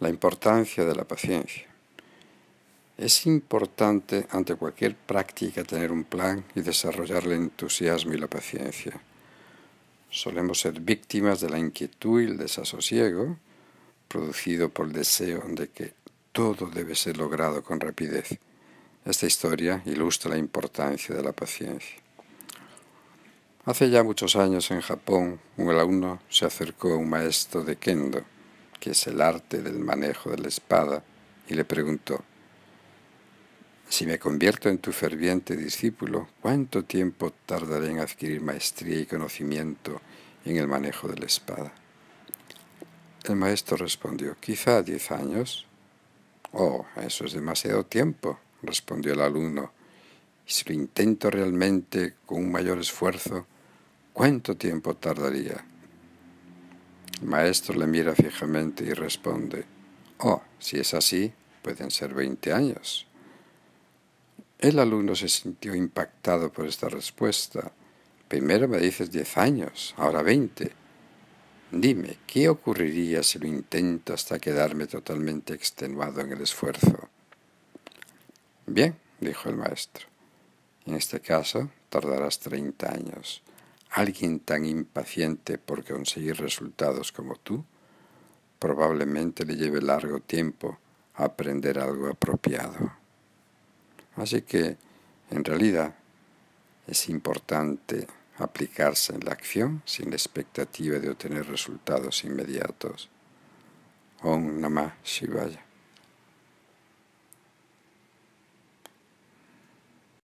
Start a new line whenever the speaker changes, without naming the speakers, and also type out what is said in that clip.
la importancia de la paciencia. Es importante ante cualquier práctica tener un plan y desarrollar el entusiasmo y la paciencia. Solemos ser víctimas de la inquietud y el desasosiego producido por el deseo de que todo debe ser logrado con rapidez. Esta historia ilustra la importancia de la paciencia. Hace ya muchos años en Japón, un alumno se acercó a un maestro de kendo que es el arte del manejo de la espada, y le preguntó, Si me convierto en tu ferviente discípulo, ¿cuánto tiempo tardaré en adquirir maestría y conocimiento en el manejo de la espada? El maestro respondió, quizá diez años. Oh, eso es demasiado tiempo, respondió el alumno. si lo intento realmente con un mayor esfuerzo, ¿cuánto tiempo tardaría? El maestro le mira fijamente y responde, oh, si es así, pueden ser veinte años. El alumno se sintió impactado por esta respuesta. Primero me dices diez años, ahora veinte. Dime, ¿qué ocurriría si lo intento hasta quedarme totalmente extenuado en el esfuerzo? Bien, dijo el maestro. En este caso, tardarás treinta años. Alguien tan impaciente por conseguir resultados como tú probablemente le lleve largo tiempo aprender algo apropiado. Así que, en realidad, es importante aplicarse en la acción sin la expectativa de obtener resultados inmediatos. Om Namah Shivaya.